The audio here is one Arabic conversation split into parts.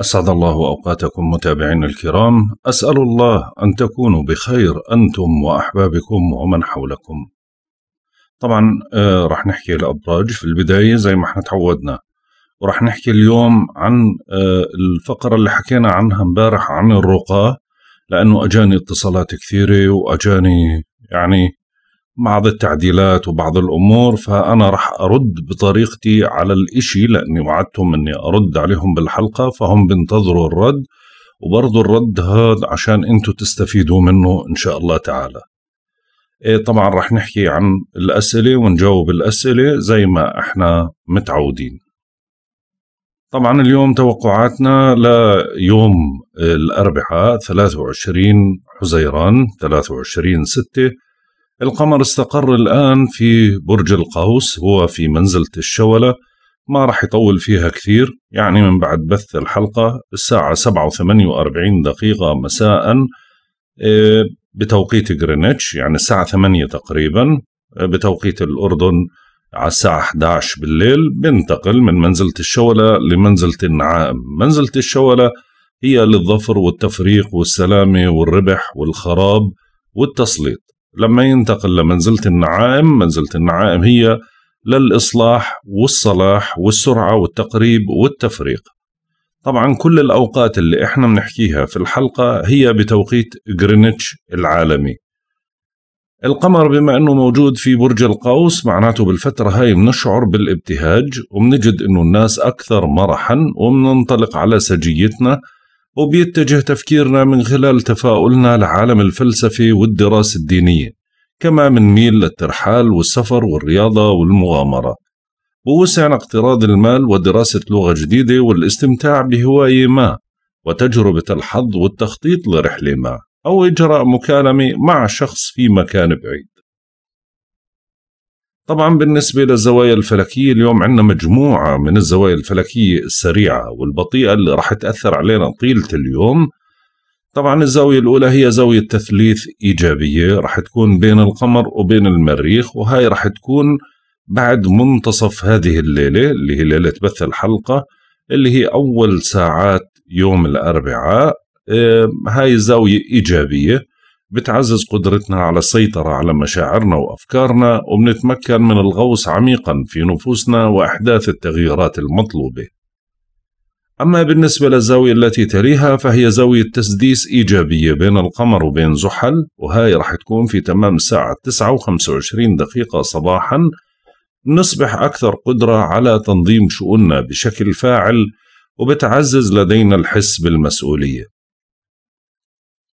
أسعد الله أوقاتكم متابعين الكرام أسأل الله أن تكونوا بخير أنتم وأحبابكم ومن حولكم طبعا آه رح نحكي الأبراج في البداية زي ما احنا تعودنا ورح نحكي اليوم عن آه الفقرة اللي حكينا عنها امبارح عن الرقاة لأنه أجاني اتصالات كثيرة وأجاني يعني بعض التعديلات وبعض الأمور فأنا راح أرد بطريقتي على الإشي لأني وعدتهم أني أرد عليهم بالحلقة فهم بينتظروا الرد وبرضو الرد هذا عشان انتم تستفيدوا منه إن شاء الله تعالى إيه طبعا راح نحكي عن الأسئلة ونجاوب الأسئلة زي ما إحنا متعودين طبعا اليوم توقعاتنا ليوم الأربعاء 23 حزيران 23 6 القمر استقر الآن في برج القوس هو في منزلة الشولة ما راح يطول فيها كثير يعني من بعد بث الحلقة الساعة 7 و 48 دقيقة مساء آه، بتوقيت غرينتش يعني الساعة 8 تقريبا آه، بتوقيت الأردن على الساعة 11 بالليل بنتقل من منزلة الشولة لمنزلة النعام منزلة الشولة هي للظفر والتفريق والسلامة والربح والخراب والتسليط لما ينتقل لمنزله النعائم، منزله النعائم هي للاصلاح والصلاح والسرعه والتقريب والتفريق. طبعا كل الاوقات اللي احنا بنحكيها في الحلقه هي بتوقيت جرينتش العالمي. القمر بما انه موجود في برج القوس معناته بالفتره هاي بنشعر بالابتهاج وبنجد انه الناس اكثر مرحا وبننطلق على سجيتنا وبيتجه تفكيرنا من خلال تفاؤلنا لعالم الفلسفة والدراسة الدينية كما منميل للترحال والسفر والرياضة والمغامرة ووسعنا اقتراض المال ودراسة لغة جديدة والاستمتاع بهواية ما وتجربة الحظ والتخطيط لرحلة ما أو إجراء مكالمة مع شخص في مكان بعيد طبعا بالنسبة للزوايا الفلكية اليوم عندنا مجموعة من الزوايا الفلكية السريعة والبطيئة اللي راح تأثر علينا طيلة اليوم طبعا الزاوية الأولى هي زاوية تثليث إيجابية راح تكون بين القمر وبين المريخ وهاي راح تكون بعد منتصف هذه الليلة اللي هي ليلة بث الحلقة اللي هي أول ساعات يوم الأربعاء إيه، هاي الزاوية إيجابية بتعزز قدرتنا على السيطرة على مشاعرنا وأفكارنا وبنتمكن من الغوص عميقا في نفوسنا وإحداث التغييرات المطلوبة أما بالنسبة للزاوية التي تليها فهي زاوية تسديس إيجابية بين القمر وبين زحل وهاي رح تكون في تمام الساعة 9 و25 دقيقة صباحا نصبح أكثر قدرة على تنظيم شؤوننا بشكل فاعل وبتعزز لدينا الحس بالمسؤولية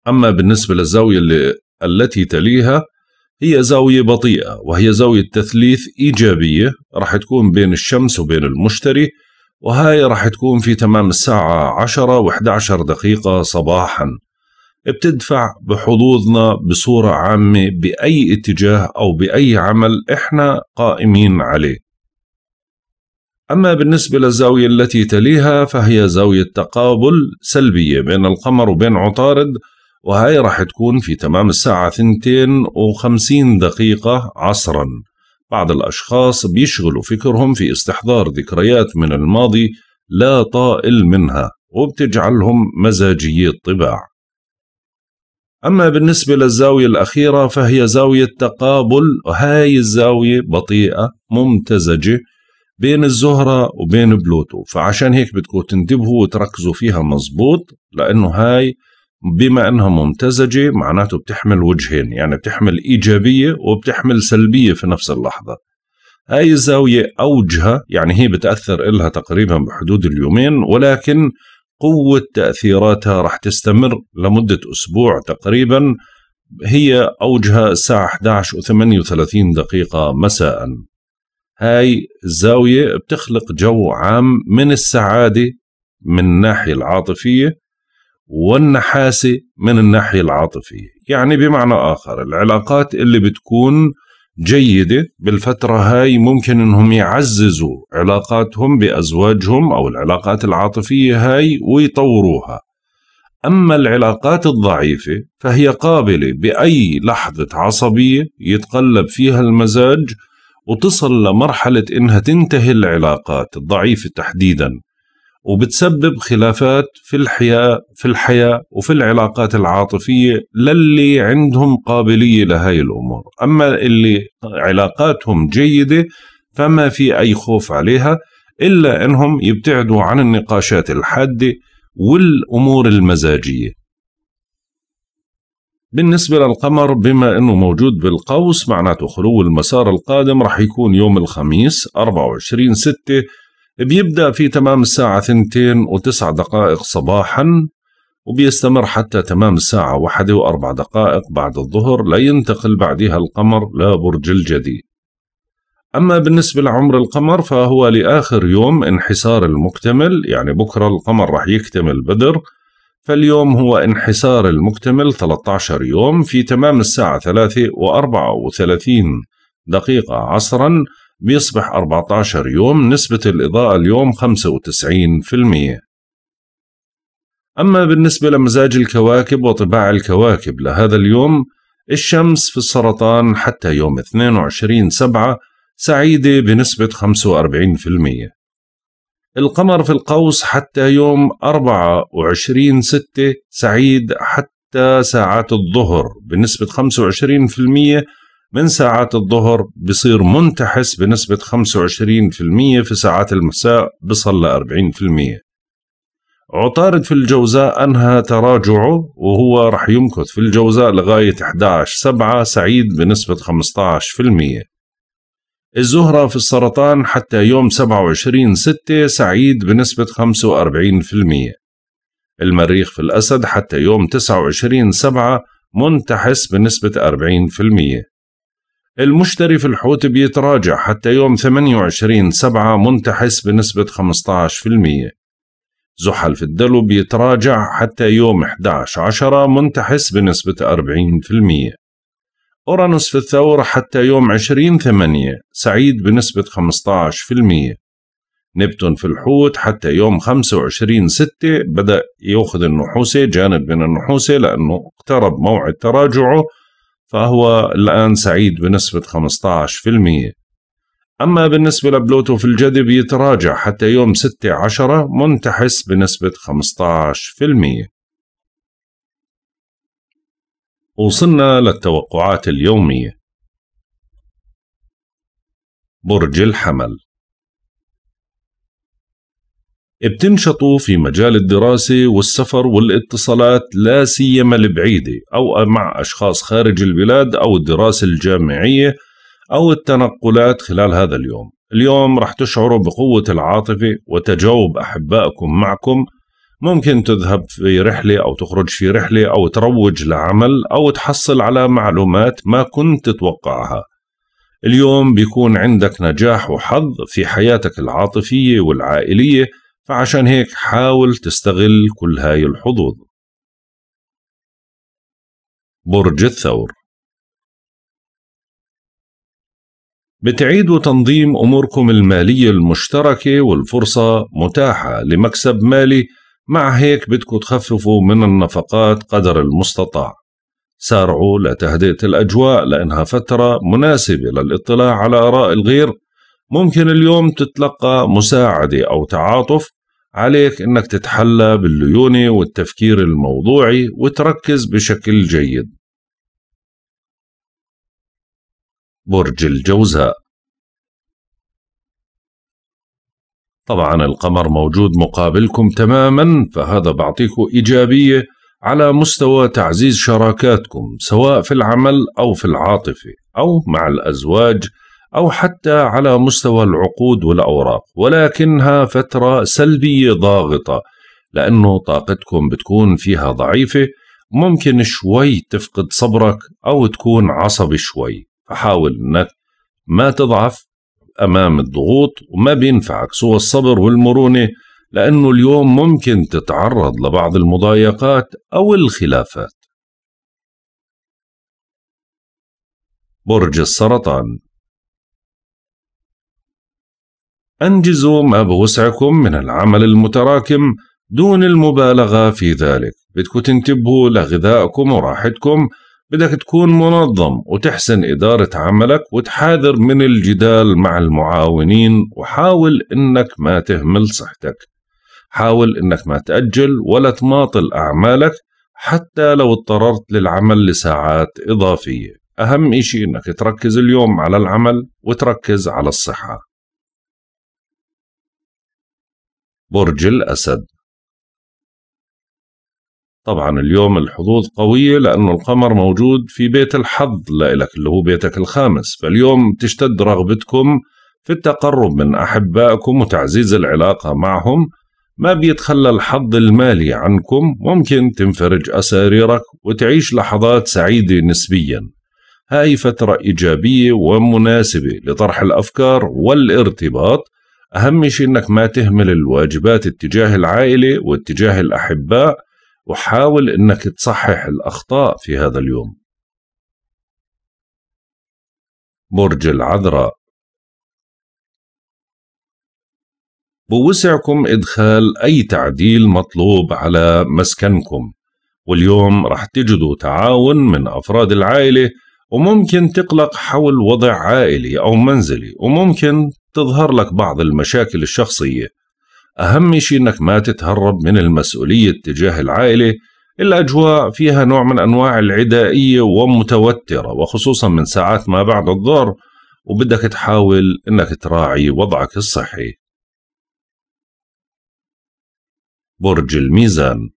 أما بالنسبة للزاوية اللي التي تليها هي زاوية بطيئة وهي زاوية تثليث إيجابية راح تكون بين الشمس وبين المشتري وهاي راح تكون في تمام الساعة 10 و 11 دقيقة صباحا بتدفع بحظوظنا بصورة عامة بأي اتجاه أو بأي عمل إحنا قائمين عليه أما بالنسبة للزاوية التي تليها فهي زاوية تقابل سلبية بين القمر وبين عطارد وهي راح تكون في تمام الساعة 52 دقيقة عصرا بعض الأشخاص بيشغلوا فكرهم في استحضار ذكريات من الماضي لا طائل منها وبتجعلهم مزاجيي الطباع أما بالنسبة للزاوية الأخيرة فهي زاوية تقابل وهاي الزاوية بطيئة ممتزجة بين الزهرة وبين بلوتو فعشان هيك بدكم تنتبهوا وتركزوا فيها مزبوط لأنه هاي بما انها ممتزجه معناته بتحمل وجهين يعني بتحمل ايجابيه وبتحمل سلبيه في نفس اللحظه هاي الزاويه اوجها يعني هي بتاثر إلها تقريبا بحدود اليومين ولكن قوه تاثيراتها رح تستمر لمده اسبوع تقريبا هي اوجها الساعه 11 و38 دقيقه مساء هاي الزاويه بتخلق جو عام من السعاده من الناحيه العاطفيه والنحاسة من الناحية العاطفية يعني بمعنى آخر العلاقات اللي بتكون جيدة بالفترة هاي ممكن انهم يعززوا علاقاتهم بأزواجهم أو العلاقات العاطفية هاي ويطوروها أما العلاقات الضعيفة فهي قابلة بأي لحظة عصبية يتقلب فيها المزاج وتصل لمرحلة إنها تنتهي العلاقات الضعيفة تحديدا وبتسبب خلافات في الحياة في الحياة وفي العلاقات العاطفية للي عندهم قابلية لهاي الأمور أما اللي علاقاتهم جيدة فما في أي خوف عليها إلا أنهم يبتعدوا عن النقاشات الحادة والأمور المزاجية بالنسبة للقمر بما أنه موجود بالقوس معناته خلو المسار القادم رح يكون يوم الخميس 24 6 بيبدأ في تمام الساعة ثنتين و دقائق صباحا وبيستمر حتى تمام الساعة واحدة وأربع دقائق بعد الظهر لينتقل بعدها القمر لبرج الجدي أما بالنسبة لعمر القمر فهو لآخر يوم انحسار المكتمل يعني بكرة القمر رح يكتمل بدر فاليوم هو انحسار المكتمل 13 يوم في تمام الساعة 3 و34 دقيقة عصرا بيصبح 14 يوم نسبة الإضاءة اليوم 95% أما بالنسبة لمزاج الكواكب وطباع الكواكب لهذا اليوم الشمس في السرطان حتى يوم 22 سبعة سعيدة بنسبة 45% القمر في القوس حتى يوم 24 ستة سعيد حتى ساعات الظهر بنسبة 25% من ساعات الظهر بصير منتحس بنسبة 25% في ساعات المساء بصل 40% عطارد في الجوزاء أنهى تراجعه وهو رح يمكث في الجوزاء لغاية 11 سبعة سعيد بنسبة 15% الزهرة في السرطان حتى يوم 27 ستة سعيد بنسبة 45% المريخ في الأسد حتى يوم 29 سبعة منتحس بنسبة 40% المشتري في الحوت بيتراجع حتى يوم 28 سبعة منتحس بنسبة 15% زحل في الدلو بيتراجع حتى يوم 11 عشرة منتحس بنسبة 40% أورانوس في الثور حتى يوم 20 ثمانية سعيد بنسبة 15% نبتون في الحوت حتى يوم 25 ستة بدأ يأخذ النحوسة جانب من النحوسة لأنه اقترب موعد تراجعه فهو الآن سعيد بنسبة 15% أما بالنسبة لبلوتو في الجذب يتراجع حتى يوم 6 عشرة منتحس بنسبة 15% وصلنا للتوقعات اليومية برج الحمل بتنشطوا في مجال الدراسة والسفر والاتصالات لا سيما البعيدة أو مع أشخاص خارج البلاد أو الدراسة الجامعية أو التنقلات خلال هذا اليوم اليوم رح تشعروا بقوة العاطفة وتجاوب أحبائكم معكم ممكن تذهب في رحلة أو تخرج في رحلة أو تروج لعمل أو تحصل على معلومات ما كنت تتوقعها اليوم بيكون عندك نجاح وحظ في حياتك العاطفية والعائلية فعشان هيك حاول تستغل كل هاي الحظوظ برج الثور بتعيدوا تنظيم أموركم المالية المشتركة والفرصة متاحة لمكسب مالي مع هيك بدكم تخففوا من النفقات قدر المستطاع سارعوا لتهدئة الأجواء لأنها فترة مناسبة للاطلاع على آراء الغير ممكن اليوم تتلقى مساعدة أو تعاطف عليك أنك تتحلى بالليونة والتفكير الموضوعي وتركز بشكل جيد برج الجوزاء طبعا القمر موجود مقابلكم تماما فهذا بعطيكم إيجابية على مستوى تعزيز شراكاتكم سواء في العمل أو في العاطفة أو مع الأزواج أو حتى على مستوى العقود والأوراق ولكنها فترة سلبية ضاغطة لأنه طاقتكم بتكون فيها ضعيفة ممكن شوي تفقد صبرك أو تكون عصبي شوي فحاول أنك ما تضعف أمام الضغوط وما بينفعك سوى الصبر والمرونة لأنه اليوم ممكن تتعرض لبعض المضايقات أو الخلافات برج السرطان أنجزوا ما بوسعكم من العمل المتراكم دون المبالغة في ذلك بدكم تنتبهوا لغذائكم وراحتكم بدك تكون منظم وتحسن إدارة عملك وتحاذر من الجدال مع المعاونين وحاول إنك ما تهمل صحتك حاول إنك ما تأجل ولا تماطل أعمالك حتى لو اضطررت للعمل لساعات إضافية أهم إشي إنك تركز اليوم على العمل وتركز على الصحة برج الأسد طبعا اليوم الحظوظ قوية لأنه القمر موجود في بيت الحظ لإلك اللي هو بيتك الخامس فاليوم تشتد رغبتكم في التقرب من أحبائكم وتعزيز العلاقة معهم ما بيتخلى الحظ المالي عنكم ممكن تنفرج أساريرك وتعيش لحظات سعيدة نسبيا هاي فترة إيجابية ومناسبة لطرح الأفكار والارتباط أهم شيء إنك ما تهمل الواجبات اتجاه العائلة واتجاه الأحباء وحاول إنك تصحح الأخطاء في هذا اليوم برج العذراء بوسعكم إدخال أي تعديل مطلوب على مسكنكم واليوم رح تجدوا تعاون من أفراد العائلة وممكن تقلق حول وضع عائلي أو منزلي وممكن تظهر لك بعض المشاكل الشخصية أهم شيء أنك ما تتهرب من المسؤولية تجاه العائلة الأجواء فيها نوع من أنواع العدائية ومتوترة وخصوصا من ساعات ما بعد الظهر وبدك تحاول أنك تراعي وضعك الصحي برج الميزان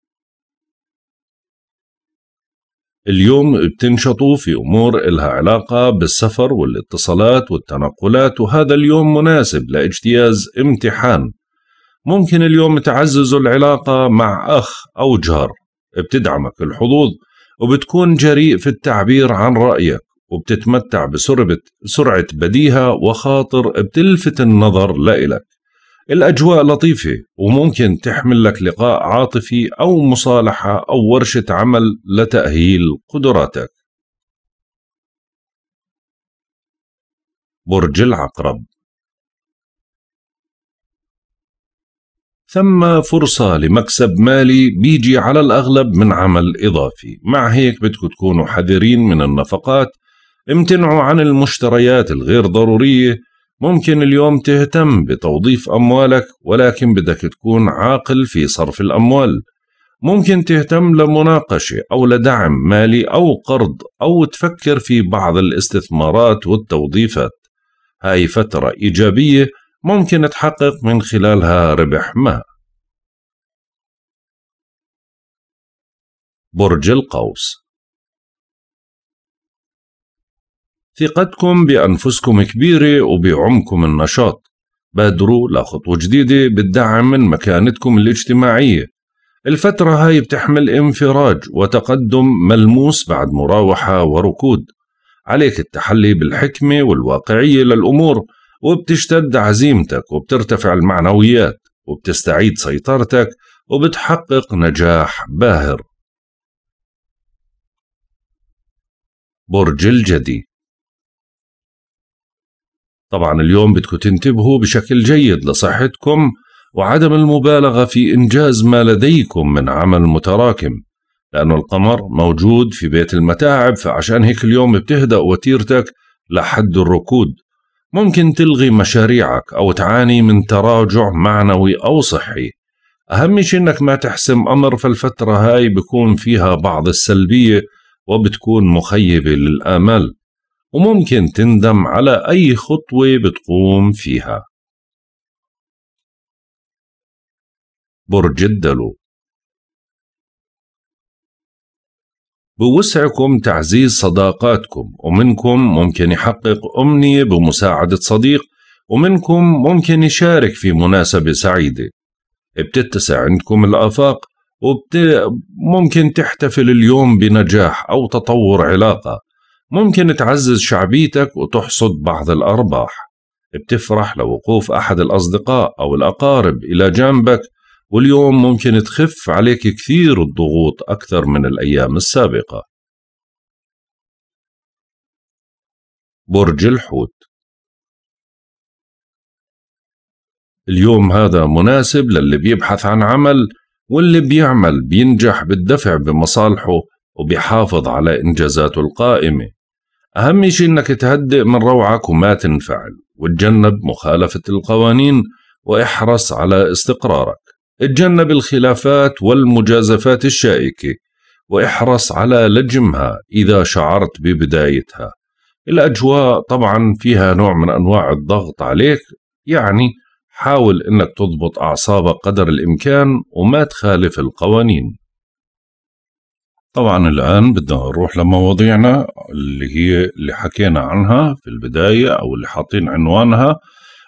اليوم بتنشطوا في أمور إلها علاقة بالسفر والاتصالات والتنقلات وهذا اليوم مناسب لاجتياز امتحان ممكن اليوم تعززوا العلاقة مع أخ أو جار بتدعمك الحظوظ وبتكون جريء في التعبير عن رأيك وبتتمتع بسرعة بديهة وخاطر بتلفت النظر لإلك الأجواء لطيفة وممكن تحمل لك لقاء عاطفي أو مصالحة أو ورشة عمل لتأهيل قدراتك برج العقرب ثم فرصة لمكسب مالي بيجي على الأغلب من عمل إضافي مع هيك بدكم تكونوا حذرين من النفقات امتنعوا عن المشتريات الغير ضرورية ممكن اليوم تهتم بتوظيف أموالك ولكن بدك تكون عاقل في صرف الأموال ممكن تهتم لمناقشة أو لدعم مالي أو قرض أو تفكر في بعض الاستثمارات والتوظيفات هاي فترة إيجابية ممكن تحقق من خلالها ربح ما برج القوس ثقتكم بأنفسكم كبيرة وبعمكم النشاط بادروا لخطوة جديدة بالدعم من مكانتكم الاجتماعية الفترة هاي بتحمل انفراج وتقدم ملموس بعد مراوحة وركود عليك التحلي بالحكمة والواقعية للأمور وبتشتد عزيمتك وبترتفع المعنويات وبتستعيد سيطرتك وبتحقق نجاح باهر برج الجدي طبعا اليوم بدكم تنتبهوا بشكل جيد لصحتكم وعدم المبالغة في إنجاز ما لديكم من عمل متراكم لأنه القمر موجود في بيت المتاعب فعشان هيك اليوم بتهدأ وتيرتك لحد الركود ممكن تلغي مشاريعك أو تعاني من تراجع معنوي أو صحي أهم شيء إنك ما تحسم أمر فالفترة هاي بكون فيها بعض السلبية وبتكون مخيبة للآمال وممكن تندم على أي خطوة بتقوم فيها برج الدلو بوسعكم تعزيز صداقاتكم ومنكم ممكن يحقق أمنية بمساعدة صديق ومنكم ممكن يشارك في مناسبة سعيدة بتتسع عندكم الآفاق وممكن تحتفل اليوم بنجاح أو تطور علاقة ممكن تعزز شعبيتك وتحصد بعض الأرباح بتفرح لوقوف أحد الأصدقاء أو الأقارب إلى جنبك واليوم ممكن تخف عليك كثير الضغوط أكثر من الأيام السابقة برج الحوت اليوم هذا مناسب للي بيبحث عن عمل واللي بيعمل بينجح بالدفع بمصالحه وبيحافظ على إنجازاته القائمة أهم شيء إنك تهدئ من روعك وما تنفعل وتجنب مخالفة القوانين واحرص على استقرارك اتجنب الخلافات والمجازفات الشائكة واحرص على لجمها إذا شعرت ببدايتها الأجواء طبعا فيها نوع من أنواع الضغط عليك يعني حاول أنك تضبط أعصابك قدر الإمكان وما تخالف القوانين طبعا الآن بدنا نروح لمواضيعنا اللي هي اللي حكينا عنها في البداية أو اللي حاطين عنوانها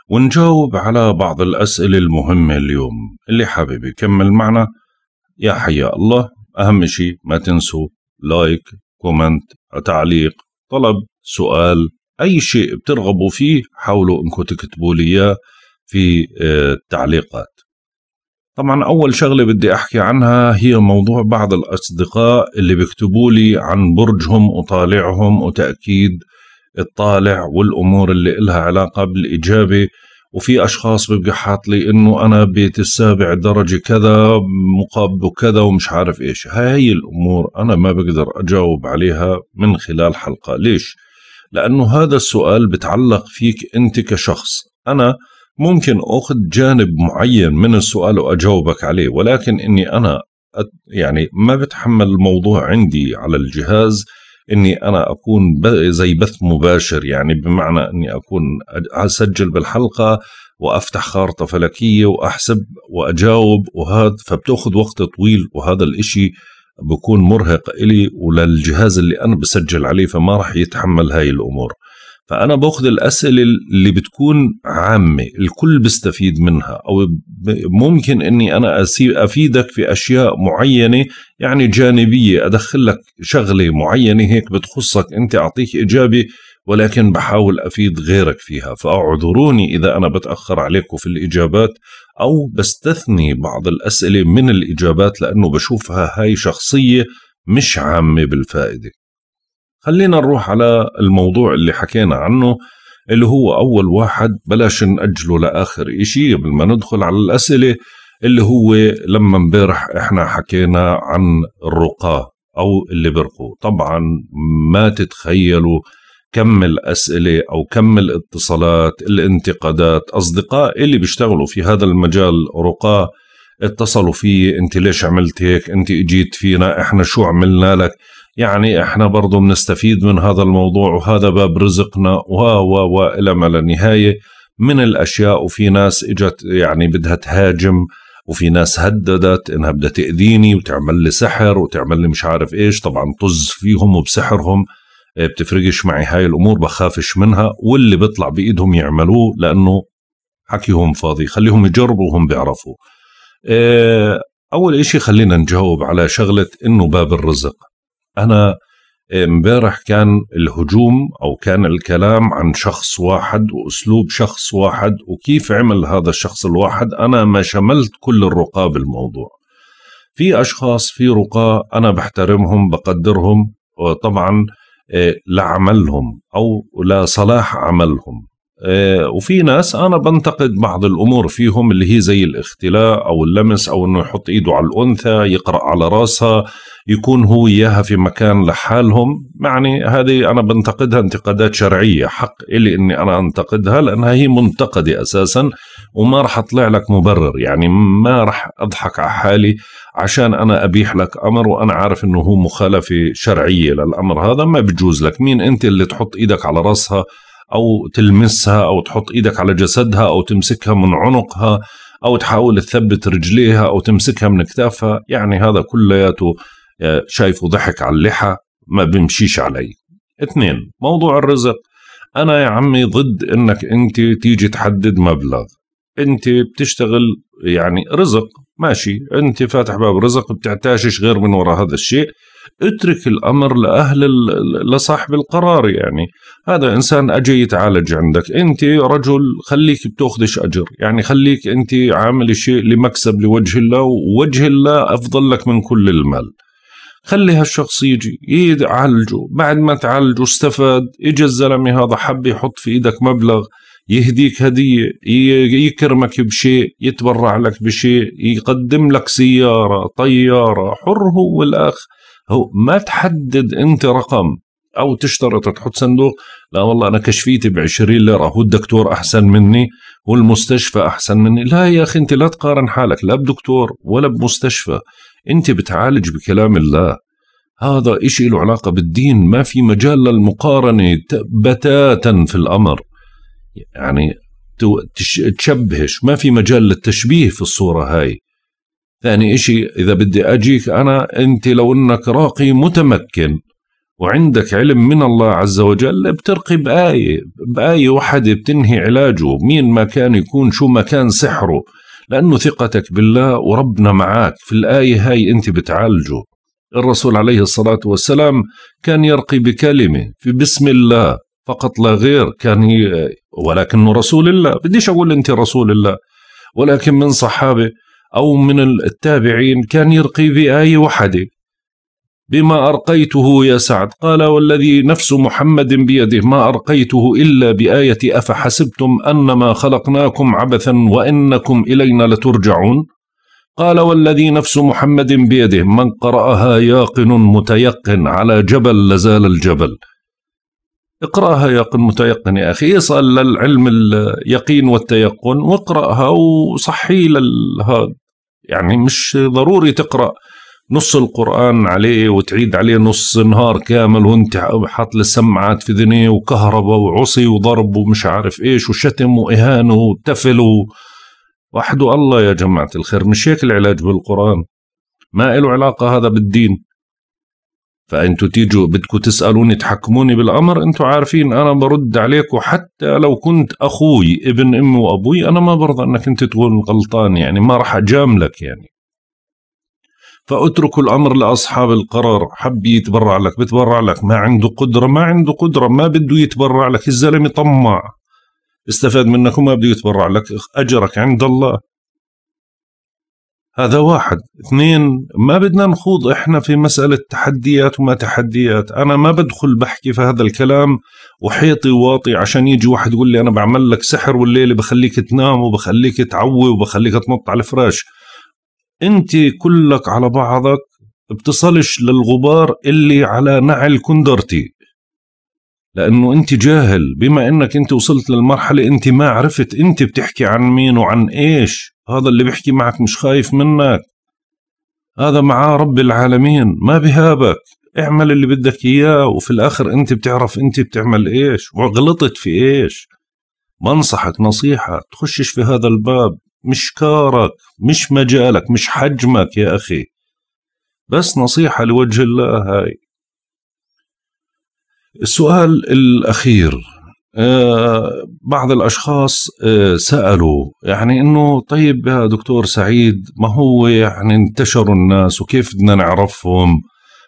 ونجاوب على بعض الأسئلة المهمة اليوم اللي حابب يكمل معنا يا حيا الله أهم شيء ما تنسوا لايك كومنت تعليق طلب سؤال أي شيء بترغبوا فيه حاولوا أنكم تكتبوا لي إياه في التعليقات آه، طبعا أول شغلة بدي أحكي عنها هي موضوع بعض الأصدقاء اللي بيكتبوا لي عن برجهم وطالعهم وتأكيد الطالع والأمور اللي إلها علاقة بالإجابة وفي أشخاص بيبقى حاط لي إنه أنا بيت السابع درجة كذا مقاب وكذا ومش عارف إيش هاي الأمور أنا ما بقدر أجاوب عليها من خلال حلقة ليش؟ لأنه هذا السؤال بتعلق فيك أنت كشخص أنا ممكن أخذ جانب معين من السؤال وأجاوبك عليه ولكن أني أنا يعني ما بتحمل الموضوع عندي على الجهاز اني انا اكون زي بث مباشر يعني بمعنى اني اكون اسجل بالحلقه وافتح خارطه فلكيه واحسب واجاوب وهذا فبتاخذ وقت طويل وهذا الاشي بكون مرهق الي وللجهاز اللي انا بسجل عليه فما راح يتحمل هاي الامور فانا باخذ الاسئله اللي بتكون عامه الكل بيستفيد منها او ممكن اني انا افيدك في اشياء معينه يعني جانبيه ادخل لك شغله معينه هيك بتخصك انت اعطيك اجابه ولكن بحاول افيد غيرك فيها فاعذروني اذا انا بتاخر عليكم في الاجابات او بستثني بعض الاسئله من الاجابات لانه بشوفها هاي شخصيه مش عامه بالفائده خلينا نروح على الموضوع اللي حكينا عنه اللي هو أول واحد بلاش نأجله لآخر إشي قبل ما ندخل على الأسئلة اللي هو لما امبارح إحنا حكينا عن الرقاة أو اللي برقوا طبعا ما تتخيلوا كم الأسئلة أو كم الاتصالات الانتقادات أصدقاء اللي بيشتغلوا في هذا المجال رقاة اتصلوا فيه انت ليش عملت هيك انت اجيت فينا احنا شو عملنا لك يعني احنا برضو بنستفيد من هذا الموضوع وهذا باب رزقنا و و و الى ما لا نهايه من الاشياء وفي ناس اجت يعني بدها تهاجم وفي ناس هددت انها بدها تاذيني وتعمل لي سحر وتعمل لي مش عارف ايش طبعا طز فيهم وبسحرهم إيه، بتفرقش معي هاي الامور بخافش منها واللي بيطلع بايدهم يعملوه لانه حكيهم فاضي خليهم يجربوا وهم بيعرفوا إيه، اول اشي خلينا نجاوب على شغله انه باب الرزق انا امبارح كان الهجوم او كان الكلام عن شخص واحد واسلوب شخص واحد وكيف عمل هذا الشخص الواحد انا ما شملت كل الرقاه بالموضوع في اشخاص في رقاه انا بحترمهم بقدرهم وطبعا آه، لعملهم او لصلاح عملهم آه، وفي ناس انا بنتقد بعض الامور فيهم اللي هي زي الاختلاء او اللمس او انه يحط ايده على الانثى يقرا على راسها يكون هو اياها في مكان لحالهم يعني هذه انا بنتقدها انتقادات شرعيه حق الي اني انا انتقدها لانها هي منتقده اساسا وما راح اطلع لك مبرر يعني ما راح اضحك على حالي عشان انا ابيح لك امر وانا عارف انه هو مخالفه شرعيه للامر هذا ما بجوز لك مين انت اللي تحط ايدك على راسها او تلمسها او تحط ايدك على جسدها او تمسكها من عنقها او تحاول تثبت رجليها او تمسكها من كتافها يعني هذا كلياته آه، شايفه ضحك على اللحى ما بمشيش علي اثنين موضوع الرزق انا يا عمي ضد انك انت تيجي تحدد مبلغ انت بتشتغل يعني رزق ماشي انت فاتح باب رزق بتعتاشش غير من وراء هذا الشيء اترك الامر لاهل لصاحب القرار يعني هذا انسان اجى يتعالج عندك انت رجل خليك بتاخذش اجر يعني خليك انت عامل شيء لمكسب لوجه الله ووجه الله افضل لك من كل المال خلي هالشخص يجي يعالجه بعد ما تعالجه استفاد اجى الزلمه هذا حب يحط في ايدك مبلغ يهديك هدية يكرمك بشيء يتبرع لك بشيء يقدم لك سيارة طيارة حر هو الأخ هو ما تحدد انت رقم او تشترط تحط صندوق لا والله انا كشفيتي ب 20 ليره هو الدكتور احسن مني والمستشفى احسن مني لا يا اخي انت لا تقارن حالك لا بدكتور ولا بمستشفى انت بتعالج بكلام الله هذا إشي له علاقة بالدين ما في مجال للمقارنة بتاتا في الأمر يعني تشبهش ما في مجال للتشبيه في الصورة هاي ثاني إشي إذا بدي أجيك أنا أنت لو أنك راقي متمكن وعندك علم من الله عز وجل بترقي بآية بآية واحدة بتنهي علاجه مين ما كان يكون شو ما كان سحره لأنه ثقتك بالله وربنا معك في الآية هاي أنت بتعالجه الرسول عليه الصلاة والسلام كان يرقي بكلمة في بسم الله فقط لا غير كان ولكنه رسول الله بديش أقول أنت رسول الله ولكن من صحابة أو من التابعين كان يرقي بآية وحده بما أرقيته يا سعد قال والذي نفس محمد بيده ما أرقيته إلا بآية أفحسبتم أنما خلقناكم عبثا وإنكم إلينا لترجعون قال والذي نفس محمد بيده من قرأها ياقن متيقن على جبل لزال الجبل اقرأها ياقن متيقن يا أخي اسأل للعلم اليقين والتيقن واقرأها وصحي لهذا يعني مش ضروري تقرأ نص القرآن عليه وتعيد عليه نص نهار كامل وانت حاط السماعات في ذنيه وكهرباء وعصي وضرب ومش عارف ايش وشتم واهانه وتفل وحده الله يا جماعة الخير مش هيك العلاج بالقرآن ما له علاقة هذا بالدين فانتوا تيجوا بدكم تسالوني تحكموني بالامر انتوا عارفين انا برد عليكم حتى لو كنت اخوي ابن امي وابوي انا ما برضى انك انت تكون غلطان يعني ما راح اجاملك يعني فاتركوا الامر لاصحاب القرار حب يتبرع لك بتبرع لك ما عنده قدره ما عنده قدره ما بده يتبرع لك الزلمه طماع استفاد منك وما بده يتبرع لك اجرك عند الله هذا واحد اثنين ما بدنا نخوض احنا في مسألة تحديات وما تحديات انا ما بدخل بحكي في هذا الكلام وحيطي واطي عشان يجي واحد يقول لي انا بعمل لك سحر والليلة بخليك تنام وبخليك تعوي وبخليك تنط على الفراش انت كلك على بعضك بتصلش للغبار اللي على نعل كندرتي لانه انت جاهل بما انك انت وصلت للمرحله انت ما عرفت انت بتحكي عن مين وعن ايش هذا اللي بيحكي معك مش خايف منك هذا معاه رب العالمين ما بهابك اعمل اللي بدك اياه وفي الاخر انت بتعرف انت بتعمل ايش وغلطت في ايش بنصحك نصيحة تخشش في هذا الباب مش كارك مش مجالك مش حجمك يا أخي بس نصيحة لوجه الله هاي السؤال الأخير آه، بعض الاشخاص آه، سالوا يعني انه طيب يا دكتور سعيد ما هو يعني انتشروا الناس وكيف بدنا نعرفهم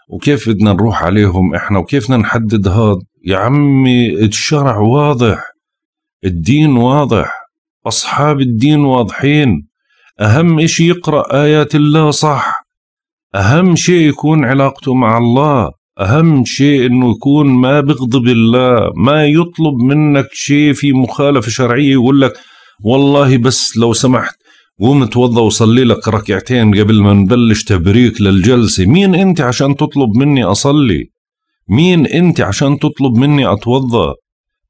وكيف بدنا نروح عليهم احنا وكيف بدنا نحدد هذا يا عمي الشرع واضح الدين واضح اصحاب الدين واضحين اهم شيء يقرا ايات الله صح اهم شيء يكون علاقته مع الله أهم شيء أنه يكون ما بغضب الله ما يطلب منك شيء في مخالفة شرعية يقول لك والله بس لو سمحت قوم توضى وصلي لك ركعتين قبل ما نبلش تبريك للجلسة مين أنت عشان تطلب مني أصلي مين أنت عشان تطلب مني أتوضى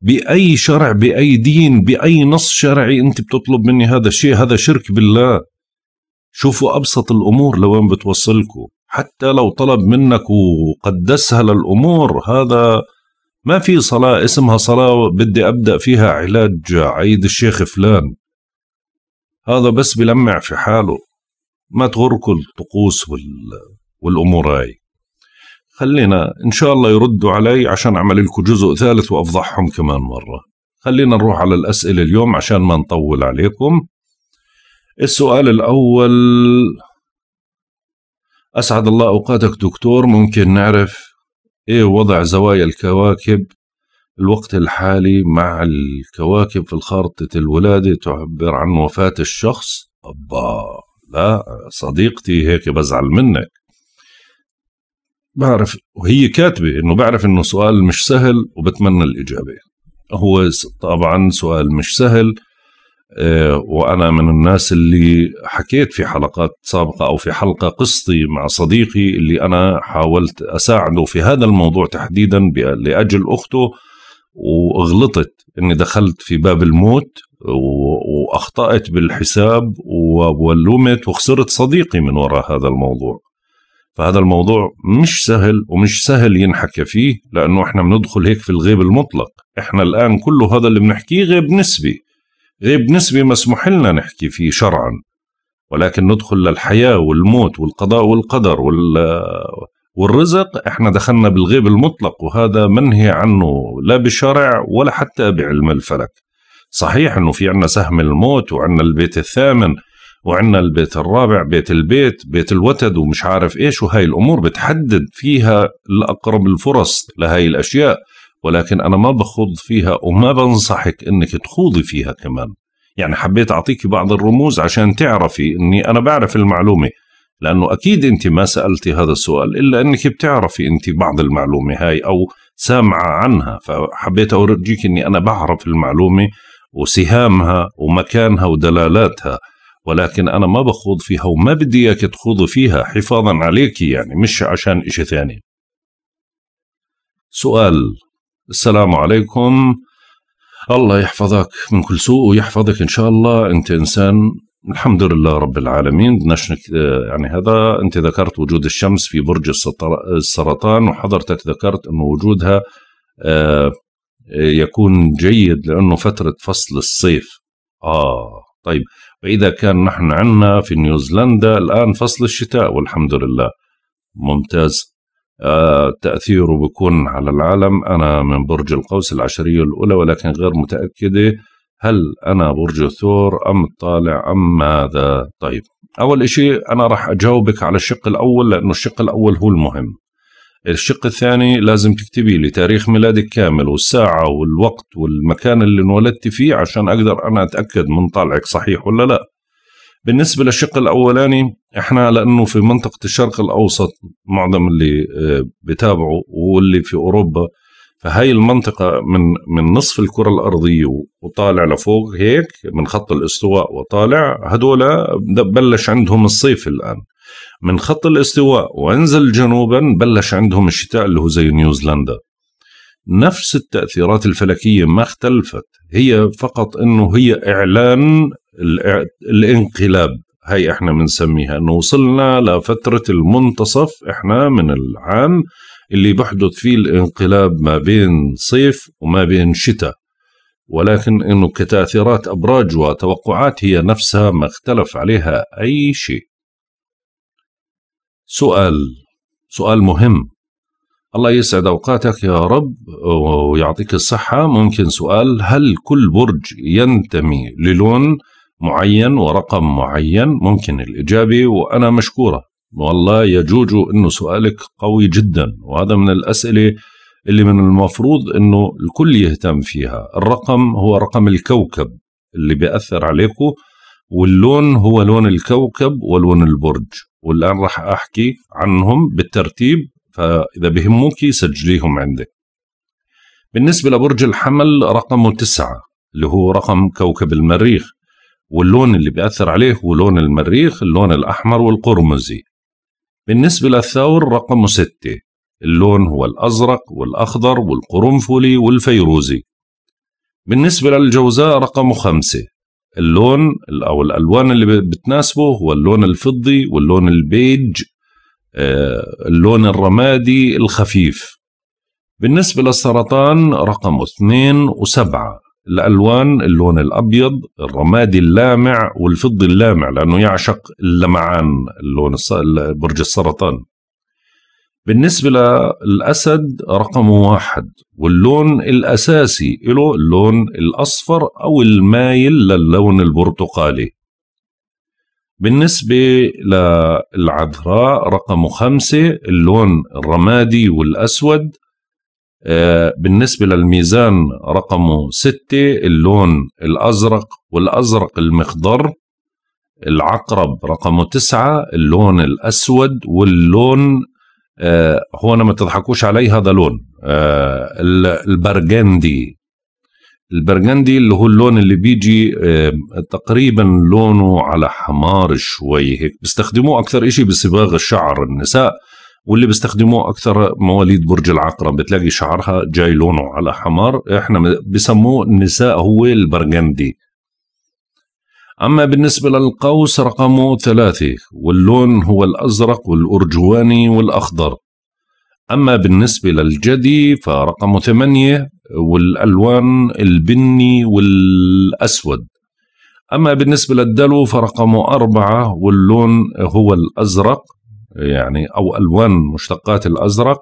بأي شرع بأي دين بأي نص شرعي أنت بتطلب مني هذا الشيء هذا شرك بالله شوفوا أبسط الأمور لوين بتوصلكم حتى لو طلب منك وقدسها للأمور هذا ما في صلاة اسمها صلاة بدي أبدأ فيها علاج عيد الشيخ فلان هذا بس بلمع في حاله ما تغركوا الطقوس وال... والأمور هاي خلينا إن شاء الله يردوا علي عشان أعمل لكم جزء ثالث وأفضحهم كمان مرة خلينا نروح على الأسئلة اليوم عشان ما نطول عليكم السؤال الأول أسعد الله أوقاتك دكتور ممكن نعرف إيه وضع زوايا الكواكب الوقت الحالي مع الكواكب في خارطة الولادة تعبر عن وفاة الشخص أبا لا صديقتي هيك بزعل منك بعرف وهي كاتبة إنه بعرف إنه سؤال مش سهل وبتمنى الإجابة هو طبعا سؤال مش سهل آه، وانا من الناس اللي حكيت في حلقات سابقه او في حلقه قصتي مع صديقي اللي انا حاولت اساعده في هذا الموضوع تحديدا لاجل اخته وغلطت اني دخلت في باب الموت واخطات بالحساب ولومت وخسرت صديقي من وراء هذا الموضوع فهذا الموضوع مش سهل ومش سهل ينحكى فيه لانه احنا بندخل هيك في الغيب المطلق احنا الان كل هذا اللي بنحكيه غيب نسبي غيب نسبي مسموح لنا نحكي فيه شرعا ولكن ندخل للحياة والموت والقضاء والقدر وال والرزق احنا دخلنا بالغيب المطلق وهذا منهي عنه لا بالشرع ولا حتى بعلم الفلك صحيح انه في عنا سهم الموت وعنا البيت الثامن وعنا البيت الرابع بيت البيت بيت الوتد ومش عارف ايش وهاي الامور بتحدد فيها الاقرب الفرص لهاي الاشياء ولكن انا ما بخوض فيها وما بنصحك انك تخوضي فيها كمان يعني حبيت اعطيك بعض الرموز عشان تعرفي اني انا بعرف المعلومه لانه اكيد انت ما سالتي هذا السؤال الا انك بتعرفي انت بعض المعلومه هاي او سامعه عنها فحبيت اورجيك اني انا بعرف المعلومه وسهامها ومكانها ودلالاتها ولكن انا ما بخوض فيها وما بدي اياك تخوضي فيها حفاظا عليكي يعني مش عشان اشي ثاني سؤال السلام عليكم الله يحفظك من كل سوء ويحفظك إن شاء الله أنت إنسان الحمد لله رب العالمين بدناش يعني هذا انت ذكرت وجود الشمس في برج السرطان وحضرتك ذكرت انه وجودها آه، يكون جيد لانه فتره فصل الصيف اه طيب واذا كان نحن عندنا في نيوزيلندا الان فصل الشتاء والحمد لله ممتاز آه، تأثيره بيكون على العالم أنا من برج القوس العشرية الأولى ولكن غير متأكدة هل أنا برج الثور أم الطالع أم ماذا طيب أول إشي أنا راح أجاوبك على الشق الأول لأنه الشق الأول هو المهم الشق الثاني لازم تكتبي لي تاريخ ميلادك كامل والساعة والوقت والمكان اللي انولدت فيه عشان أقدر أنا أتأكد من طالعك صحيح ولا لا بالنسبة للشق الأولاني احنا لانه في منطقه الشرق الاوسط معظم اللي آه، بتابعوا واللي في اوروبا فهي المنطقه من من نصف الكره الارضيه وطالع لفوق هيك من خط الاستواء وطالع هدول بلش عندهم الصيف الان من خط الاستواء وانزل جنوبا بلش عندهم الشتاء اللي هو زي نيوزيلندا نفس التاثيرات الفلكيه ما اختلفت هي فقط انه هي اعلان الانقلاب هاي احنا بنسميها انه وصلنا لفترة المنتصف احنا من العام اللي بحدث فيه الانقلاب ما بين صيف وما بين شتاء ولكن انه كتاثيرات ابراج وتوقعات هي نفسها ما اختلف عليها اي شيء. سؤال سؤال مهم الله يسعد اوقاتك يا رب ويعطيك الصحه ممكن سؤال هل كل برج ينتمي للون معين ورقم معين ممكن الإجابة وأنا مشكورة والله يجوج أنه سؤالك قوي جدا وهذا من الأسئلة اللي من المفروض أنه الكل يهتم فيها الرقم هو رقم الكوكب اللي بيأثر عليكم واللون هو لون الكوكب ولون البرج والآن راح أحكي عنهم بالترتيب فإذا بهموك سجليهم عندك بالنسبة لبرج الحمل رقمه تسعة اللي هو رقم كوكب المريخ واللون اللي بيأثر عليه هو لون المريخ اللون الأحمر والقرمزي بالنسبة للثور رقمه ستة اللون هو الأزرق والأخضر والقرنفلي والفيروزي بالنسبة للجوزاء رقمه خمسة اللون أو الألوان اللي بتناسبه هو اللون الفضي واللون البيج آه، اللون الرمادي الخفيف بالنسبة للسرطان رقمه اثنين وسبعة الألوان اللون الأبيض الرمادي اللامع والفضي اللامع لأنه يعشق اللمعان اللون برج السرطان بالنسبة للأسد رقم واحد واللون الأساسي له اللون الأصفر أو المايل للون البرتقالي بالنسبة للعذراء رقم خمسة اللون الرمادي والأسود آه، بالنسبة للميزان رقمه ستة اللون الأزرق والأزرق المخضر العقرب رقمه تسعة اللون الأسود واللون آه، هو أنا ما تضحكوش علي هذا لون آه البرجندي البرجندي اللي هو اللون اللي بيجي آه، تقريبا لونه على حمار شوي هيك بيستخدموه أكثر إشي بصباغ الشعر النساء واللي بيستخدموه اكثر مواليد برج العقرب بتلاقي شعرها جاي لونه على حمار احنا بسموه النساء هو البرجندي أما بالنسبة للقوس رقمه ثلاثة واللون هو الأزرق والأرجواني والأخضر أما بالنسبة للجدي فرقمه ثمانية والألوان البني والأسود أما بالنسبة للدلو فرقمه أربعة واللون هو الأزرق يعني أو ألوان مشتقات الأزرق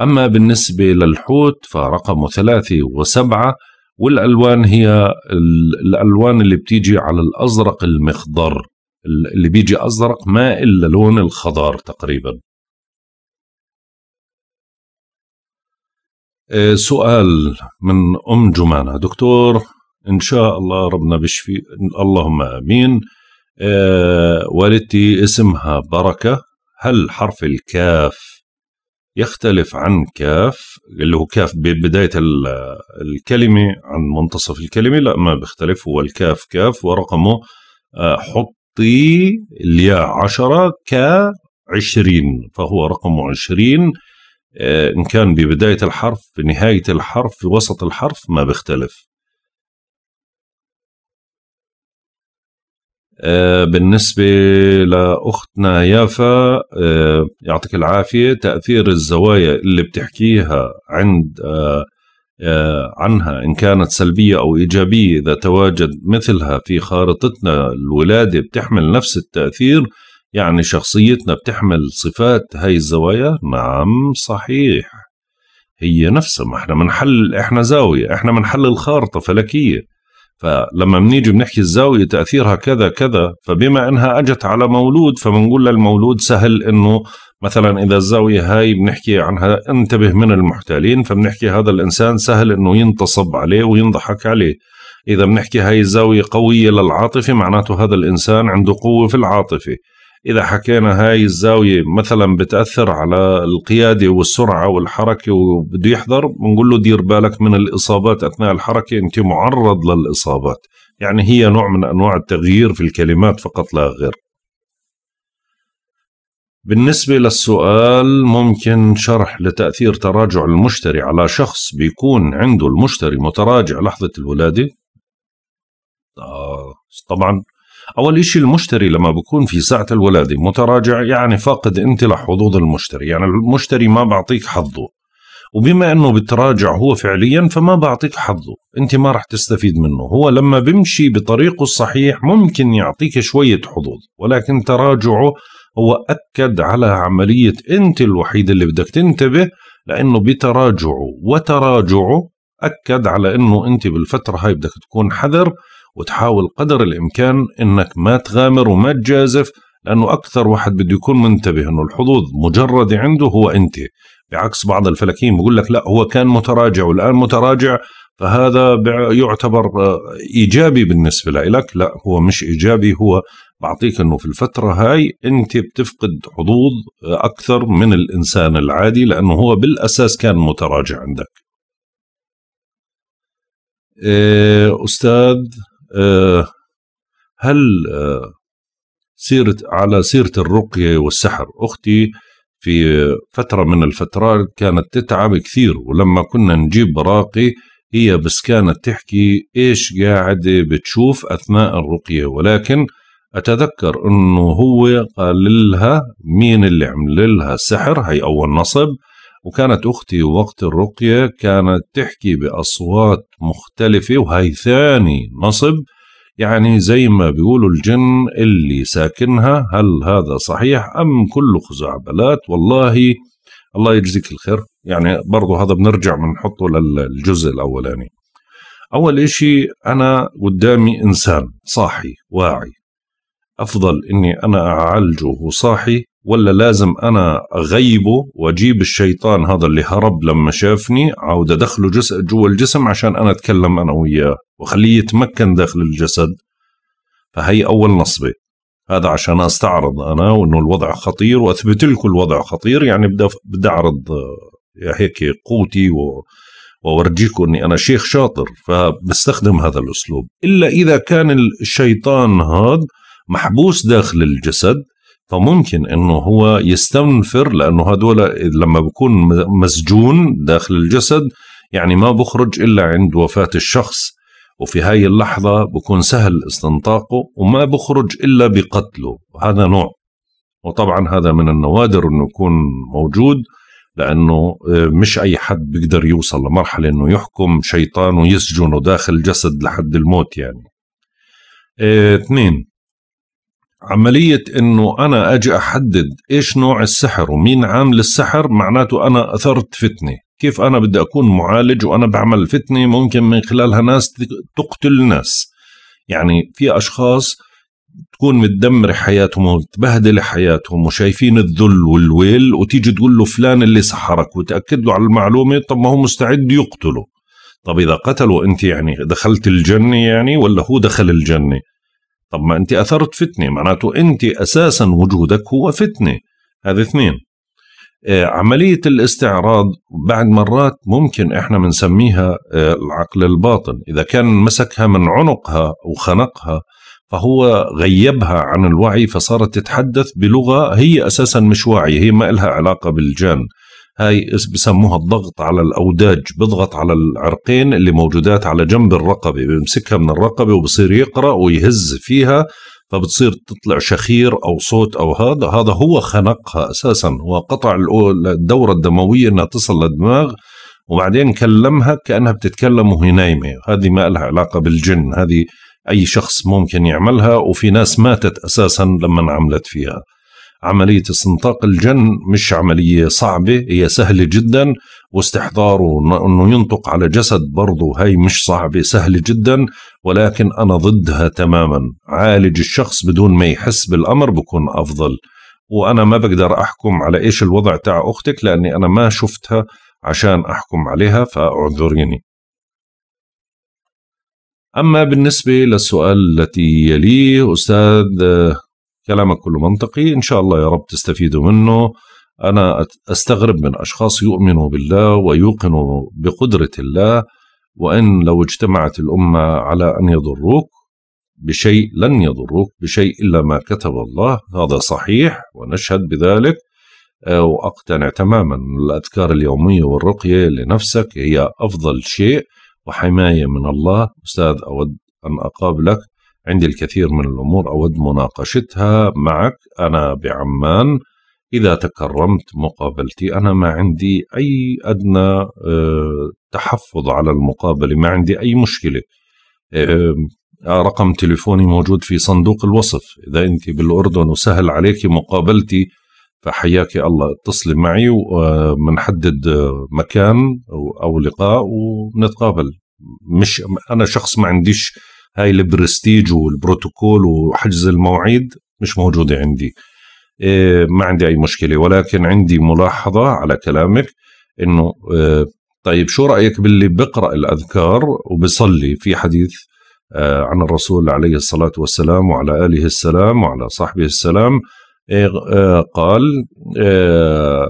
أما بالنسبة للحوت فرقمه ثلاثة وسبعة والألوان هي الألوان اللي بتيجي على الأزرق المخضر اللي بيجي أزرق ما إلا لون الخضار تقريبا آه، سؤال من أم جمانة دكتور إن شاء الله ربنا بشفي اللهم آمين آه، والدتي اسمها بركة هل حرف الكاف يختلف عن كاف اللي هو كاف ببداية الكلمة عن منتصف الكلمة لا ما بيختلف هو الكاف كاف ورقمه آه، حطي الياء عشرة ك عشرين فهو رقم عشرين آه، إن كان ببداية الحرف بنهاية الحرف في وسط الحرف ما بيختلف آه، بالنسبة لأختنا يافا آه، يعطيك العافية تأثير الزوايا اللي بتحكيها عند آه، عنها إن كانت سلبية أو إيجابية إذا تواجد مثلها في خارطتنا الولادة بتحمل نفس التأثير يعني شخصيتنا بتحمل صفات هاي الزوايا نعم صحيح هي نفسها ما احنا منحل احنا زاوية احنا منحل الخارطة فلكية فلما بنيجي بنحكي الزاوية تأثيرها كذا كذا فبما أنها أجت على مولود فبنقول للمولود سهل أنه مثلا إذا الزاوية هاي بنحكي عنها انتبه من المحتالين فبنحكي هذا الإنسان سهل أنه ينتصب عليه وينضحك عليه إذا بنحكي هاي الزاوية قوية للعاطفة معناته هذا الإنسان عنده قوة في العاطفة اذا حكينا هاي الزاويه مثلا بتاثر على القياده والسرعه والحركه وبده يحضر بنقول له دير بالك من الاصابات اثناء الحركه انت معرض للاصابات يعني هي نوع من انواع التغيير في الكلمات فقط لا غير بالنسبة للسؤال ممكن شرح لتأثير تراجع المشتري على شخص بيكون عنده المشتري متراجع لحظة الولادة آه طبعا أول إشي المشتري لما بكون في ساعة الولادة متراجع يعني فاقد أنت لحظوظ المشتري يعني المشتري ما بعطيك حظه وبما أنه بتراجع هو فعليا فما بعطيك حظه أنت ما رح تستفيد منه هو لما بمشي بطريقه الصحيح ممكن يعطيك شوية حظوظ ولكن تراجعه هو أكد على عملية أنت الوحيد اللي بدك تنتبه لأنه بتراجعه وتراجعه أكد على أنه أنت بالفترة هاي بدك تكون حذر وتحاول قدر الامكان انك ما تغامر وما تجازف لانه اكثر واحد بده يكون منتبه انه الحظوظ مجرده عنده هو انت بعكس بعض الفلكيين بقول لك لا هو كان متراجع والان متراجع فهذا يعتبر آه، ايجابي بالنسبه لك لا هو مش ايجابي هو بعطيك انه في الفتره هاي انت بتفقد حظوظ آه، اكثر من الانسان العادي لانه هو بالاساس كان متراجع عندك آه، استاذ آه، هل آه، سيرة على سيرة الرقية والسحر أختي في فترة من الفترات كانت تتعب كثير ولما كنا نجيب راقي هي بس كانت تحكي إيش قاعدة بتشوف أثناء الرقية ولكن أتذكر أنه هو قال لها مين اللي عمل لها السحر هي أول نصب وكانت أختي وقت الرقية كانت تحكي بأصوات مختلفة وهي ثاني نصب يعني زي ما بيقولوا الجن اللي ساكنها هل هذا صحيح أم كله خزعبلات والله الله يجزيك الخير يعني برضه هذا بنرجع بنحطه للجزء الأولاني أول إشي أنا قدامي إنسان صاحي واعي أفضل إني أنا أعالجه صاحي ولا لازم انا اغيبه واجيب الشيطان هذا اللي هرب لما شافني عاود ادخله جزء جوا الجسم عشان انا اتكلم انا وياه واخليه يتمكن داخل الجسد فهي اول نصبه هذا عشان استعرض انا وانه الوضع خطير واثبت لكم الوضع خطير يعني بدي بدي اعرض هيك قوتي و واورجيكم اني انا شيخ شاطر فبستخدم هذا الاسلوب الا اذا كان الشيطان هذا محبوس داخل الجسد فممكن انه هو يستنفر لانه هدول لما بكون مسجون داخل الجسد يعني ما بخرج الا عند وفاه الشخص وفي هاي اللحظة بكون سهل استنطاقه وما بخرج إلا بقتله هذا نوع وطبعا هذا من النوادر أنه يكون موجود لأنه آه، مش أي حد بيقدر يوصل لمرحلة أنه يحكم شيطان ويسجنه داخل جسد لحد الموت يعني آه، اثنين عملية انه انا اجي احدد ايش نوع السحر ومين عامل السحر معناته انا اثرت فتنة كيف انا بدي اكون معالج وانا بعمل فتنة ممكن من خلالها ناس تقتل ناس يعني في اشخاص تكون متدمرة حياتهم ومتبهدلة حياتهم وشايفين الذل والويل وتيجي تقول له فلان اللي سحرك وتأكد له على المعلومة طب ما هو مستعد يقتله طب إذا قتلوا أنت يعني دخلت الجنة يعني ولا هو دخل الجنة طب ما انت اثرت فتنه معناته انت اساسا وجودك هو فتنه هذا اثنين آه، عملية الاستعراض بعد مرات ممكن احنا بنسميها آه، العقل الباطن إذا كان مسكها من عنقها وخنقها فهو غيبها عن الوعي فصارت تتحدث بلغة هي أساسا مش واعية هي ما لها علاقة بالجان هاي بسموها الضغط على الاوداج بضغط على العرقين اللي موجودات على جنب الرقبه بيمسكها من الرقبه وبصير يقرا ويهز فيها فبتصير تطلع شخير او صوت او هذا هذا هو خنقها اساسا وقطع الدوره الدمويه انها تصل للدماغ وبعدين كلمها كانها بتتكلم وهي نايمه هذه ما لها علاقه بالجن هذه اي شخص ممكن يعملها وفي ناس ماتت اساسا لما عملت فيها عملية استنطاق الجن مش عملية صعبة هي سهلة جدا واستحضاره أنه ينطق على جسد برضه هي مش صعبة سهلة جدا ولكن أنا ضدها تماما عالج الشخص بدون ما يحس بالأمر بكون أفضل وأنا ما بقدر أحكم على إيش الوضع تاع أختك لأني أنا ما شفتها عشان أحكم عليها فأعذريني أما بالنسبة للسؤال التي يليه أستاذ كلامك كله منطقي إن شاء الله يا رب تستفيدوا منه أنا أستغرب من أشخاص يؤمنوا بالله ويوقنوا بقدرة الله وإن لو اجتمعت الأمة على أن يضروك بشيء لن يضروك بشيء إلا ما كتب الله هذا صحيح ونشهد بذلك آه، وأقتنع تماما الأذكار اليومية والرقية لنفسك هي أفضل شيء وحماية من الله أستاذ أود أن أقابلك عندي الكثير من الأمور أود مناقشتها معك أنا بعمان إذا تكرمت مقابلتي أنا ما عندي أي أدنى آه، تحفظ على المقابلة ما عندي أي مشكلة آه، رقم تليفوني موجود في صندوق الوصف إذا أنت بالأردن وسهل عليك مقابلتي فحياك الله اتصلي معي ومنحدد آه، مكان أو لقاء ونتقابل مش أنا شخص ما عنديش هاي البرستيج والبروتوكول وحجز المواعيد مش موجودة عندي إيه ما عندي أي مشكلة ولكن عندي ملاحظة على كلامك إنه إيه، طيب شو رأيك باللي بقرأ الأذكار وبصلي في حديث آه، عن الرسول عليه الصلاة والسلام وعلى آله السلام وعلى صحبه السلام إيه، آه، قال آه،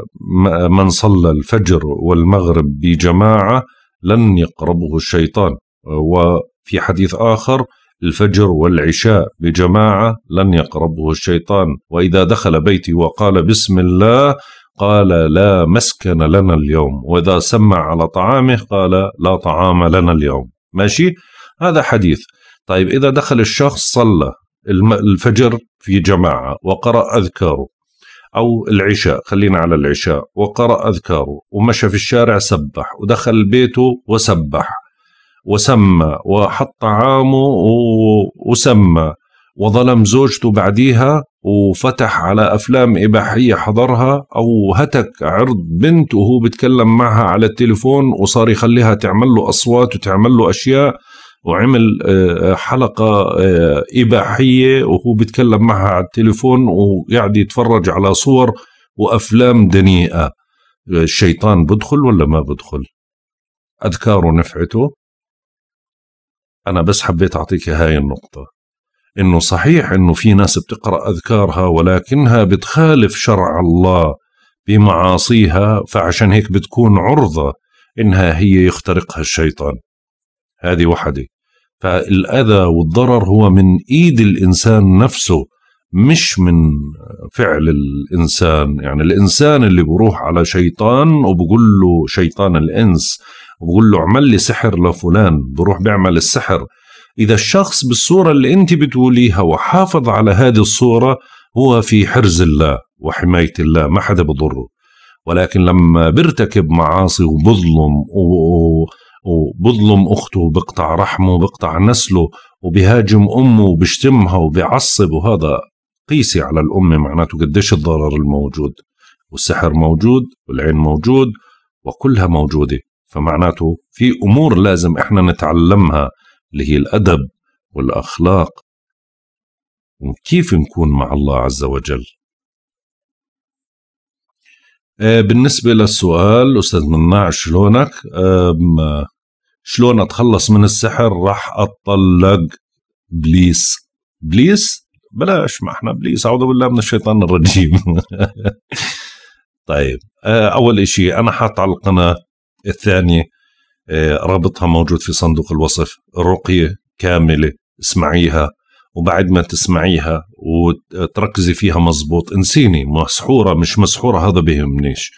من صلى الفجر والمغرب بجماعة لن يقربه الشيطان و في حديث آخر الفجر والعشاء بجماعة لن يقربه الشيطان وإذا دخل بيتي وقال بسم الله قال لا مسكن لنا اليوم وإذا سمع على طعامه قال لا طعام لنا اليوم ماشي هذا حديث طيب إذا دخل الشخص صلى الفجر في جماعة وقرأ أذكاره أو العشاء خلينا على العشاء وقرأ أذكاره ومشى في الشارع سبح ودخل بيته وسبح وسمى وحط طعامه وسمى وظلم زوجته بعديها وفتح على أفلام إباحية حضرها أو هتك عرض بنت وهو بتكلم معها على التليفون وصار يخليها تعمل له أصوات وتعمل له أشياء وعمل آه، حلقة آه، إباحية وهو بتكلم معها على التليفون وقاعد يتفرج على صور وأفلام دنيئة آه، الشيطان بدخل ولا ما بدخل أذكاره نفعته أنا بس حبيت أعطيك هاي النقطة إنه صحيح إنه في ناس بتقرأ أذكارها ولكنها بتخالف شرع الله بمعاصيها فعشان هيك بتكون عرضة إنها هي يخترقها الشيطان هذه وحدة فالأذى والضرر هو من إيد الإنسان نفسه مش من فعل الإنسان يعني الإنسان اللي بروح على شيطان وبقول له شيطان الإنس وبقول له اعمل لي سحر لفلان بروح بيعمل السحر إذا الشخص بالصورة اللي أنت بتقوليها وحافظ على هذه الصورة هو في حرز الله وحماية الله ما حدا بضره ولكن لما بيرتكب معاصي وبظلم و... وبظلم أخته وبقطع رحمه وبقطع نسله وبهاجم أمه وبشتمها وبعصب وهذا قيسي على الأمة معناته قديش الضرر الموجود والسحر موجود والعين موجود وكلها موجوده فمعناته في امور لازم احنا نتعلمها اللي هي الادب والاخلاق وكيف نكون مع الله عز وجل آه، بالنسبة للسؤال أستاذ مناع شلونك شلون أتخلص من السحر راح أطلق بليس بليس بلاش ما احنا بليس أعوذ بالله من الشيطان الرجيم طيب آه، أول إشي أنا حاط على القناة الثانية آه، رابطها موجود في صندوق الوصف رقية كاملة اسمعيها وبعد ما تسمعيها وتركزي فيها مزبوط انسيني مسحورة مش مسحورة هذا بيهمنيش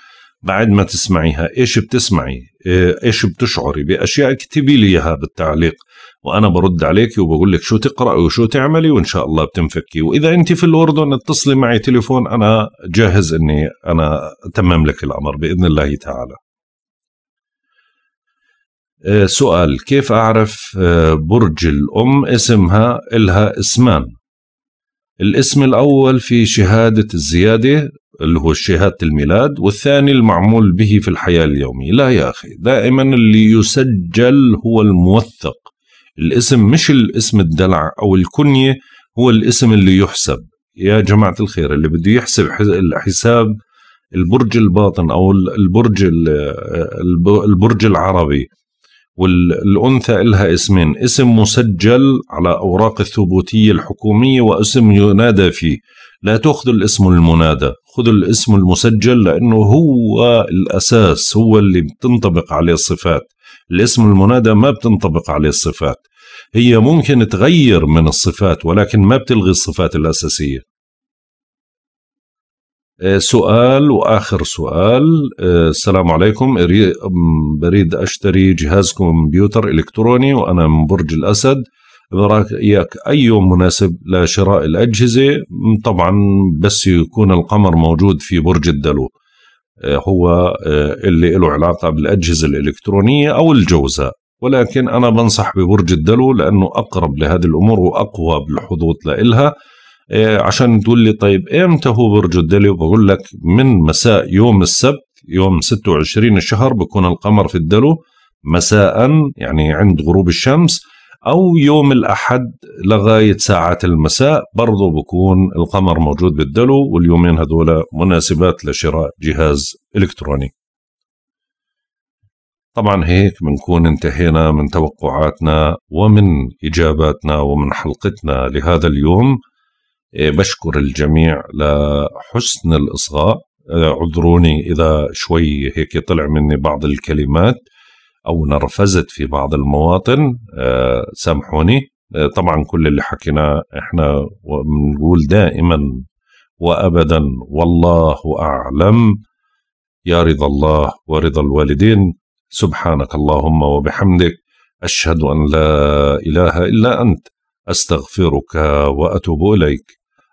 بعد ما تسمعيها ايش بتسمعي آه، ايش بتشعري باشياء اكتبي لي اياها بالتعليق وانا برد عليك وبقول لك شو تقراي وشو تعملي وان شاء الله بتنفكي واذا انت في الاردن اتصلي معي تليفون انا جاهز اني انا اتمم لك الامر باذن الله تعالى آه، سؤال كيف أعرف آه، برج الأم اسمها إلها اسمان الاسم الأول في شهادة الزيادة اللي هو شهادة الميلاد والثاني المعمول به في الحياة اليومية لا يا أخي دائما اللي يسجل هو الموثق الاسم مش الاسم الدلع أو الكنية هو الاسم اللي يحسب يا جماعة الخير اللي بده يحسب حساب البرج الباطن أو البرج آه، البرج العربي والأنثى إلها اسمين اسم مسجل على أوراق الثبوتية الحكومية واسم ينادى فيه لا تأخذ الاسم المنادى خذ الاسم المسجل لأنه هو الأساس هو اللي بتنطبق عليه الصفات الاسم المنادى ما بتنطبق عليه الصفات هي ممكن تغير من الصفات ولكن ما بتلغي الصفات الأساسية آه، سؤال واخر سؤال آه، السلام عليكم بريد اشتري جهاز كمبيوتر الكتروني وانا من برج الاسد برايك اي يوم مناسب لشراء الاجهزه طبعا بس يكون القمر موجود في برج الدلو آه، هو اللي له علاقه بالاجهزه الالكترونيه او الجوزاء ولكن انا بنصح ببرج الدلو لانه اقرب لهذه الامور واقوى بالحظوظ لها إيه، عشان تقول لي طيب امتى هو برج الدلو بقول لك من مساء يوم السبت يوم 26 الشهر بكون القمر في الدلو مساء يعني عند غروب الشمس أو يوم الأحد لغاية ساعة المساء برضو بكون القمر موجود بالدلو واليومين هذول مناسبات لشراء جهاز إلكتروني طبعا هيك بنكون انتهينا من توقعاتنا ومن إجاباتنا ومن حلقتنا لهذا اليوم إيه، بشكر الجميع لحسن الإصغاء آه، عذروني إذا شوي هيك طلع مني بعض الكلمات أو نرفزت في بعض المواطن آه، سامحوني آه، طبعا كل اللي حكيناه احنا بنقول دائما وابدا والله اعلم يا رضا الله ورضا الوالدين سبحانك اللهم وبحمدك اشهد ان لا اله الا انت استغفرك واتوب اليك